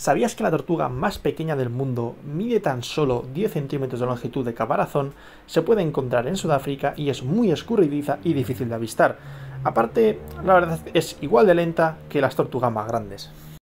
¿Sabías que la tortuga más pequeña del mundo mide tan solo 10 centímetros de longitud de caparazón? Se puede encontrar en Sudáfrica y es muy escurridiza y difícil de avistar. Aparte, la verdad es igual de lenta que las tortugas más grandes.